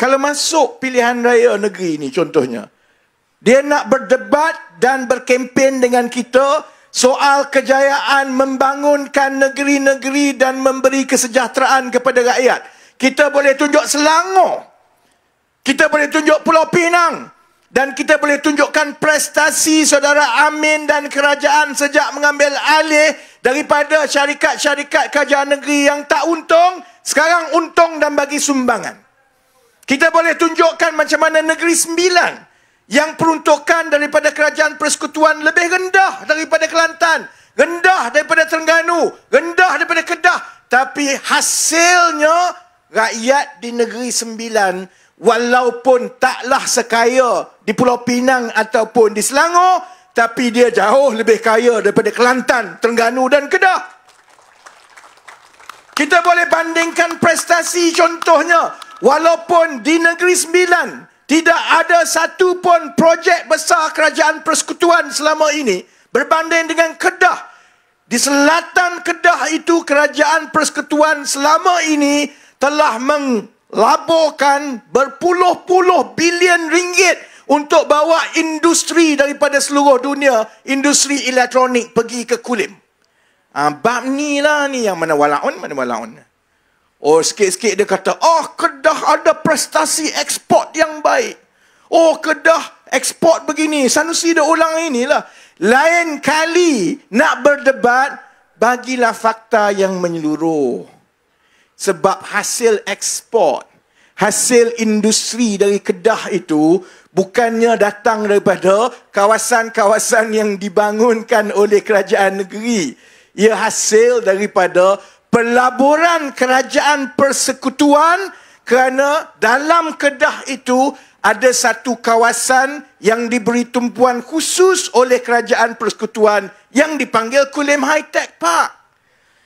Kalau masuk pilihan raya negeri ini contohnya. Dia nak berdebat dan berkempen dengan kita soal kejayaan membangunkan negeri-negeri dan memberi kesejahteraan kepada rakyat. Kita boleh tunjuk Selangor. Kita boleh tunjuk Pulau Pinang. Dan kita boleh tunjukkan prestasi saudara Amin dan kerajaan sejak mengambil alih daripada syarikat-syarikat kerajaan negeri yang tak untung, sekarang untung dan bagi sumbangan. Kita boleh tunjukkan macam mana negeri sembilan yang peruntukan daripada kerajaan persekutuan lebih rendah daripada Kelantan, rendah daripada Terengganu, rendah daripada Kedah. Tapi hasilnya rakyat di negeri sembilan walaupun taklah sekaya di Pulau Pinang ataupun di Selangor tapi dia jauh lebih kaya daripada Kelantan, Terengganu dan Kedah. Kita boleh bandingkan prestasi contohnya walaupun di negeri sembilan tidak ada satu pun projek besar kerajaan persekutuan selama ini berbanding dengan Kedah. Di selatan Kedah itu kerajaan persekutuan selama ini telah melaburkan berpuluh-puluh bilion ringgit untuk bawa industri daripada seluruh dunia, industri elektronik pergi ke Kulim. Ah, bab ni lah ni yang mana walaun, mana walaun. Oh, sikit-sikit dia kata, oh, Kedah ada prestasi ekspor yang baik. Oh, Kedah ekspor begini. Sanusi dia ulang inilah. Lain kali nak berdebat, bagilah fakta yang menyeluruh. Sebab hasil ekspor, hasil industri dari Kedah itu, bukannya datang daripada kawasan-kawasan yang dibangunkan oleh kerajaan negeri. Ia hasil daripada pelaburan kerajaan persekutuan kerana dalam Kedah itu ada satu kawasan yang diberi tumpuan khusus oleh kerajaan persekutuan yang dipanggil Kulim High Tech Park.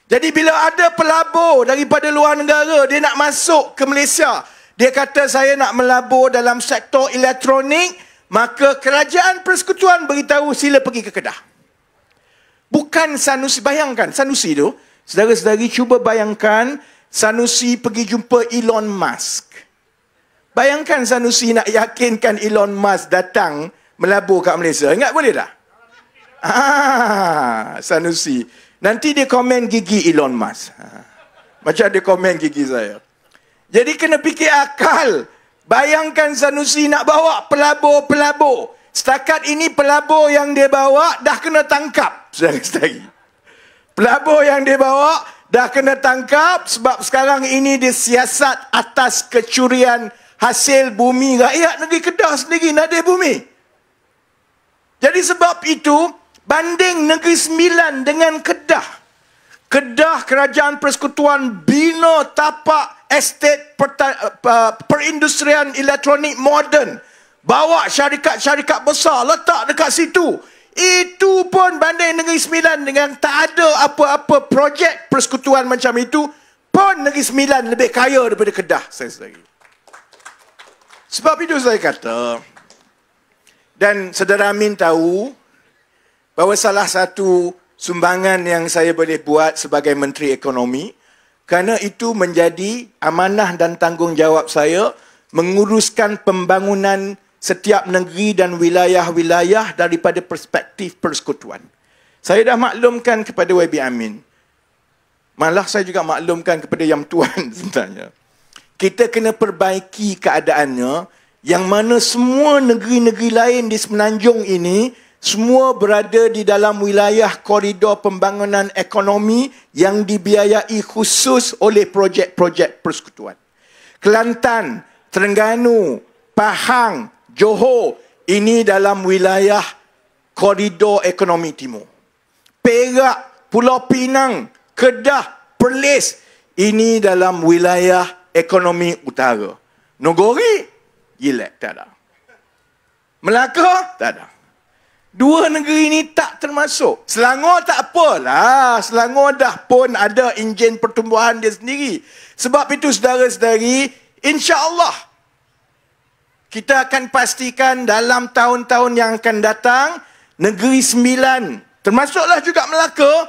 Jadi bila ada pelabur daripada luar negara dia nak masuk ke Malaysia, dia kata saya nak melabur dalam sektor elektronik, maka kerajaan persekutuan beritahu sila pergi ke Kedah. Bukan Sanusi, bayangkan Sanusi itu, Saudara-saudari cuba bayangkan Sanusi pergi jumpa Elon Musk. Bayangkan Sanusi nak yakinkan Elon Musk datang melabur kat Malaysia. Ingat boleh tak? Ah, Sanusi. Nanti dia komen gigi Elon Musk. Ah, macam dia komen gigi saya. Jadi kena fikir akal. Bayangkan Sanusi nak bawa pelabur-pelabur. Setakat ini pelabur yang dia bawa dah kena tangkap. Sudah lagi. Pelabur yang dia bawa dah kena tangkap sebab sekarang ini dia siasat atas kecurian hasil bumi rakyat negeri Kedah sendiri, nadir bumi. Jadi sebab itu, banding Negeri Sembilan dengan Kedah. Kedah Kerajaan Persekutuan bino tapak estet eh, eh, perindustrian elektronik moden. Bawa syarikat-syarikat besar letak dekat situ. Itu pun banding Negeri Sembilan dengan tak ada apa-apa projek persekutuan macam itu pun Negeri Sembilan lebih kaya daripada Kedah saya sendiri. Sebab itu saya kata dan saudara Amin tahu bahawa salah satu sumbangan yang saya boleh buat sebagai Menteri Ekonomi kerana itu menjadi amanah dan tanggungjawab saya menguruskan pembangunan setiap negeri dan wilayah-wilayah daripada perspektif persekutuan. Saya dah maklumkan kepada YB Amin. Malah saya juga maklumkan kepada Yang Tuan sebenarnya. Kita kena perbaiki keadaannya yang mana semua negeri-negeri lain di semenanjung ini semua berada di dalam wilayah koridor pembangunan ekonomi yang dibiayai khusus oleh projek-projek persekutuan. Kelantan, Terengganu, Pahang, Johor ini dalam wilayah koridor ekonomi timur. Perak, Pulau Pinang, Kedah, Perlis ini dalam wilayah ekonomi utara. Nogori, gila, tak ada. Melaka, tak ada. Dua negeri ini tak termasuk. Selangor tak apalah. Ah, Selangor dah pun ada enjin pertumbuhan dia sendiri. Sebab itu, saudara-saudari, insya Allah, kita akan pastikan dalam tahun-tahun yang akan datang, Negeri Sembilan, termasuklah juga Melaka,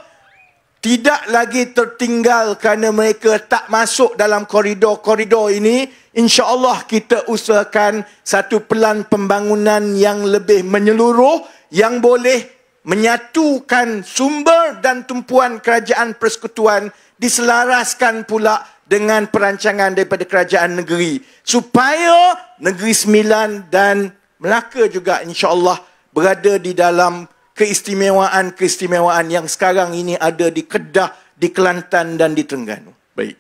tidak lagi tertinggal kerana mereka tak masuk dalam koridor-koridor ini. Insya Allah kita usahakan satu pelan pembangunan yang lebih menyeluruh, yang boleh menyatukan sumber dan tumpuan kerajaan persekutuan diselaraskan pula dengan perancangan daripada kerajaan negeri supaya negeri Sembilan dan Melaka juga insya-Allah berada di dalam keistimewaan-keistimewaan yang sekarang ini ada di Kedah, di Kelantan dan di Terengganu. Baik.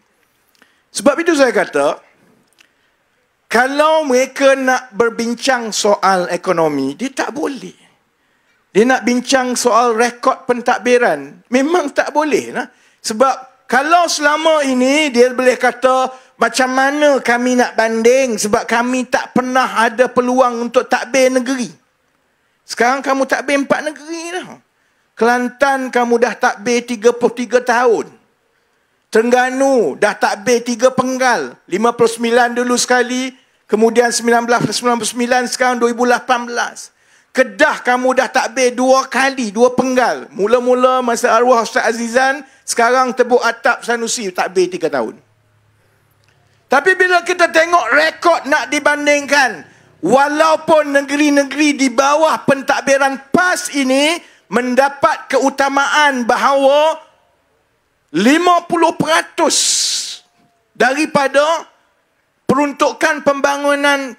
Sebab itu saya kata kalau mereka nak berbincang soal ekonomi, dia tak boleh. Dia nak bincang soal rekod pentadbiran. Memang tak boleh. Nah? Sebab kalau selama ini dia boleh kata macam mana kami nak banding sebab kami tak pernah ada peluang untuk tadbir negeri. Sekarang kamu tadbir empat negeri dah. Kelantan kamu dah tadbir 33 tahun. Terengganu dah tadbir tiga penggal. 59 dulu sekali, kemudian 1999, sekarang 2018. Kedah kamu dah takbir dua kali, dua penggal. Mula-mula masa arwah Ustaz Azizan, sekarang tebuk atap Sanusi takbir tiga tahun. Tapi bila kita tengok rekod nak dibandingkan, walaupun negeri-negeri di bawah pentadbiran PAS ini mendapat keutamaan bahawa 50% daripada peruntukan pembangunan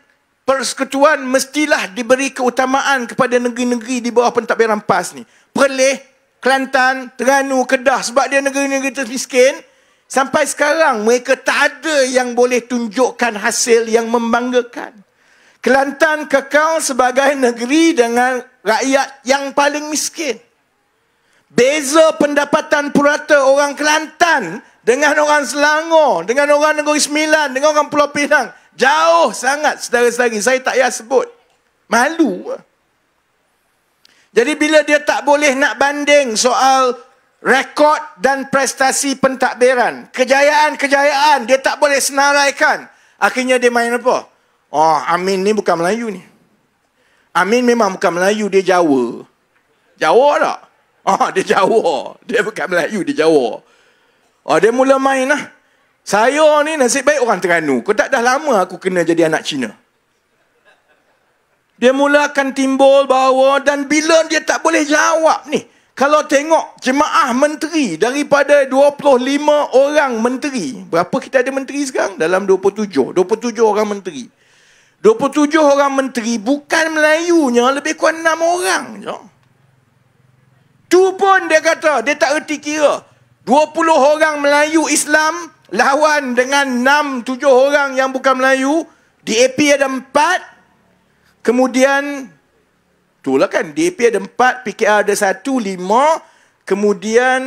persekutuan mestilah diberi keutamaan kepada negeri-negeri di bawah pentadbiran PAS ni. Perleh, Kelantan, Terengganu, Kedah sebab dia negeri-negeri termiskin. Sampai sekarang mereka tak ada yang boleh tunjukkan hasil yang membanggakan. Kelantan kekal sebagai negeri dengan rakyat yang paling miskin. Beza pendapatan purata orang Kelantan dengan orang Selangor, dengan orang Negeri Sembilan, dengan orang Pulau Pinang. Jauh sangat saudara-saudari. Saya tak payah sebut. Malu. Jadi bila dia tak boleh nak banding soal rekod dan prestasi pentadbiran. Kejayaan-kejayaan dia tak boleh senaraikan. Akhirnya dia main apa? Oh, Amin ni bukan Melayu ni. Amin memang bukan Melayu, dia Jawa. Jawa tak? Oh, dia Jawa. Dia bukan Melayu, dia Jawa. Oh, dia mula main lah. Saya ni nasib baik orang Terengganu. Kau tak dah lama aku kena jadi anak Cina. Dia mula akan timbul bahawa dan bila dia tak boleh jawab ni. Kalau tengok jemaah menteri daripada 25 orang menteri. Berapa kita ada menteri sekarang? Dalam 27. 27 orang menteri. 27 orang menteri bukan Melayunya lebih kurang 6 orang. Je. pun dia kata dia tak erti kira. 20 orang Melayu Islam lawan dengan 6 7 orang yang bukan Melayu DAP ada 4 kemudian tu lah kan DAP ada 4 PKR ada 1 5 kemudian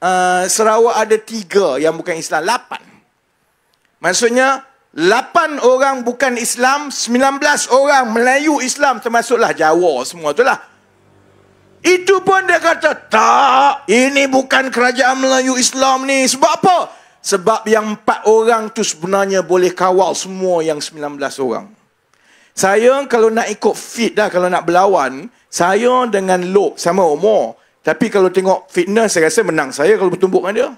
uh, Sarawak ada 3 yang bukan Islam 8 maksudnya 8 orang bukan Islam 19 orang Melayu Islam termasuklah Jawa semua tu lah, itu pun dia kata tak ini bukan kerajaan Melayu Islam ni sebab apa sebab yang empat orang tu sebenarnya boleh kawal semua yang sembilan belas orang. Saya kalau nak ikut fit dah, kalau nak berlawan, saya dengan Lok sama umur. Tapi kalau tengok fitness, saya rasa menang saya kalau bertumbuk dengan dia.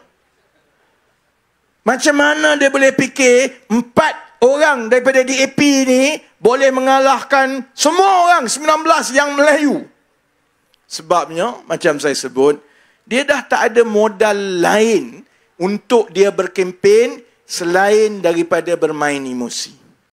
Macam mana dia boleh fikir empat orang daripada DAP ni boleh mengalahkan semua orang sembilan belas yang Melayu. Sebabnya, macam saya sebut, dia dah tak ada modal lain untuk dia berkempen selain daripada bermain emosi.